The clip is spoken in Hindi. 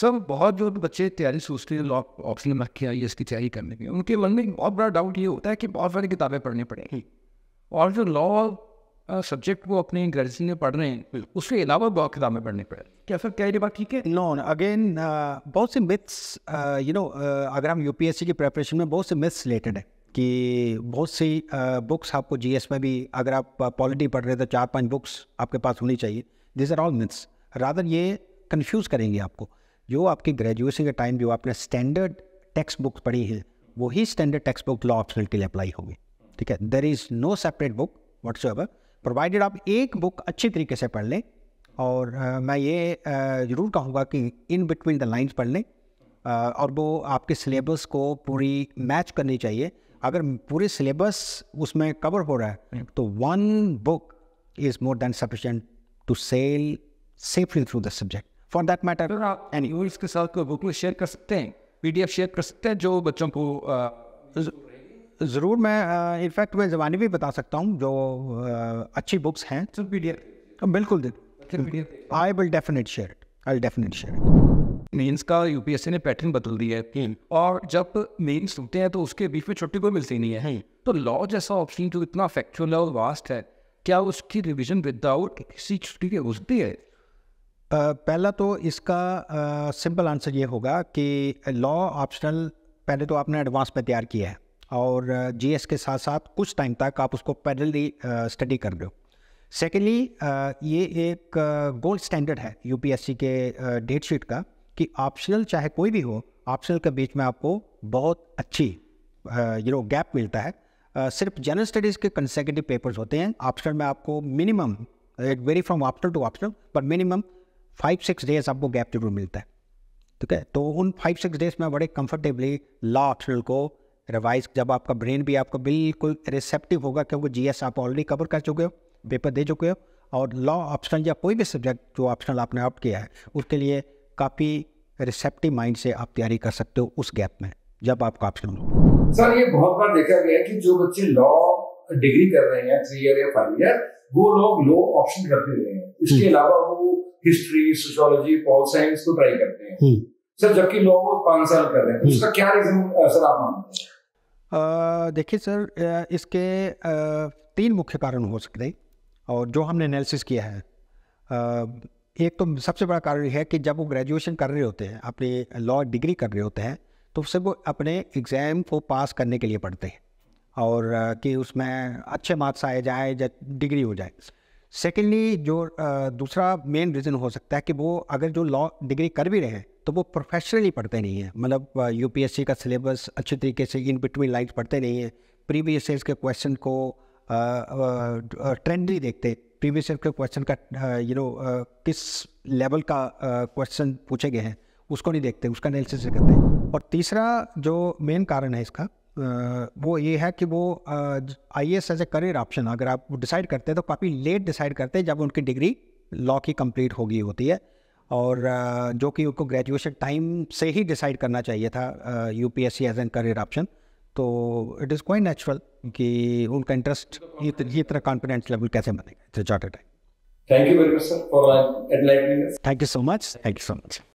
सब बहुत जो बच्चे तैयारी सोचते हैं लॉ ऑप्शनल रख के आई एस की तैयारी करने की उनके मन में एक बहुत बड़ा डाउट ये होता है कि बहुत सारी किताबें पढ़नी पड़ेंगी और जो लॉ सब्जेक्ट uh, वो अपने ग्रेजुएशन में पढ़ रहे हैं उसके अलावा बहुत किताबें पढ़नी पड़े क्या सर क्या बात ठीक है नो अगेन uh, बहुत से मिथ्स यू नो अगर हम यूपीएससी की प्रेपरेशन में बहुत से मिथ्स रिलेटेड है कि बहुत सी बुक्स uh, आपको जीएस में भी अगर आप पॉलिटी पढ़ रहे हैं तो चार पांच बुक्स आपके पास होनी चाहिए this are all myths rather ये कन्फ्यूज़ करेंगे आपको जो आपकी ग्रेजुएशन के टाइम जो आपने स्टैंडर्ड टेक्स्ट बुक पढ़ी है वही standard text book law optional के लिए अप्लाई होगी ठीक है there is no separate book whatsoever provided आप एक बुक अच्छी तरीके से पढ़ लें और आ, मैं ये ज़रूर कहूँगा कि इन बिटवीन द लाइन्स पढ़ लें और वो आपके सिलेबस को पूरी मैच करनी चाहिए अगर पूरे सिलेबस उसमें कवर हो रहा है तो one book is more than sufficient to sail safely through the subject for that matter अगर के साथ कोई बुक शेयर कर सकते हैं पी शेयर कर सकते हैं जो बच्चों को ज़रूर मैं इनफैक्ट मैं ज़बानी भी बता सकता हूँ जो अच्छी बुक्स हैं तो पी डी एफ बिल्कुल I will definite share I definite share mains का यूपीएससी ने पैटर्न बदल दिया है hmm. और जब मेन्स होते हैं तो उसके बीच में छुट्टी कोई मिलती नहीं है hmm. तो लॉ जैसा ऑप्शन जो इतना फैक्चुअल और वास्ट है क्या उसकी रिविजन विदाउट किसी छुट्टी के घुसती है पहला तो इसका सिंपल आंसर ये होगा कि लॉ ऑप्शनल पहले तो आपने एडवांस में तैयार किया है और जी के साथ साथ कुछ टाइम तक आप उसको पैरेलली स्टडी कर रहे हो सेकेंडली ये एक गोल्ड स्टैंडर्ड है यूपीएससी के डेट शीट का कि ऑप्शनल चाहे कोई भी हो ऑप्शनल के बीच में आपको बहुत अच्छी यू नो गैप मिलता है सिर्फ जनरल स्टडीज़ के कंसेकेटिव पेपर्स होते हैं ऑप्शनल में आपको minimum it vary from optional to optional पर मिनिमम फाइव सिक्स डेज आपको गैप जरूर मिलता है ठीक है तो उन फाइव सिक्स डेज में बड़े कंफर्टेबली लॉ ऑप्शनल को रिवाइज जब आपका ब्रेन भी आपका बिल्कुल रिसेप्टिव होगा क्योंकि जीएस आप ऑलरेडी कवर कर चुके हो पेपर दे चुके हो और लॉ ऑप्शन या कोई भी सब्जेक्ट जो ऑप्शनल आपने ऑप्ट किया है उसके लिए काफ़ी रिसेप्टिव माइंड से आप तैयारी कर सकते हो उस गैप में जब आपका ऑप्शनल हो सर ये बहुत बार देखा गया है कि जो बच्चे लॉ डिग्री कर रहे हैं थ्री ईयर या फाइव ईयर वो लोग लो ऑप्शन करते रहे हैं इसके हम्म। अलावा वो हिस्ट्री सोशोलॉजी पॉल साइंस को ट्राई करते हैं हम्म। सर जबकि लोग पांच साल कर रहे हैं तो हम्म। उसका क्या रीजन सर आप मानते हैं देखिए सर इसके आ, तीन मुख्य कारण हो सकते हैं और जो हमने एनालिसिस किया है आ, एक तो सबसे बड़ा कारण है कि जब वो ग्रेजुएशन कर रहे होते हैं अपने लॉ डिग्री कर रहे होते हैं तो सिर्फ वो अपने एग्ज़ाम को पास करने के लिए पढ़ते हैं और कि उसमें अच्छे मार्क्स आए जाए या डिग्री हो जाए सेकेंडली जो दूसरा मेन रीज़न हो सकता है कि वो अगर जो लॉ डिग्री कर भी रहे हैं तो वो प्रोफेशनली पढ़ते नहीं हैं मतलब यूपीएससी का सिलेबस अच्छे तरीके से इन बिटवीन लाइन्स पढ़ते नहीं हैं प्रीवियस ईयर्स के क्वेश्चन को ट्रेंड नहीं देखते प्रीवियस ईयर के क्वेश्चन का यू नो किस लेवल का क्वेश्चन पूछे गए हैं उसको नहीं देखते उसका एनालिसिस करते और तीसरा जो मेन कारण है इसका वो ये है कि वो I S as a career option अगर आप डिसाइड करते हैं तो काफ़ी लेट डिसाइड करते हैं जब उनकी डिग्री लॉ की कंप्लीट हो गई होती है और uh, जो कि उनको ग्रेजुएशन टाइम से ही डिसाइड करना चाहिए था U P S C as an career option तो इट इज़ क्वाइट नेचुरल कि उनका इंटरेस्ट ये तरह कॉन्फिडेंस लेवल कैसे बनेगा time thank you thank you so much thank you so much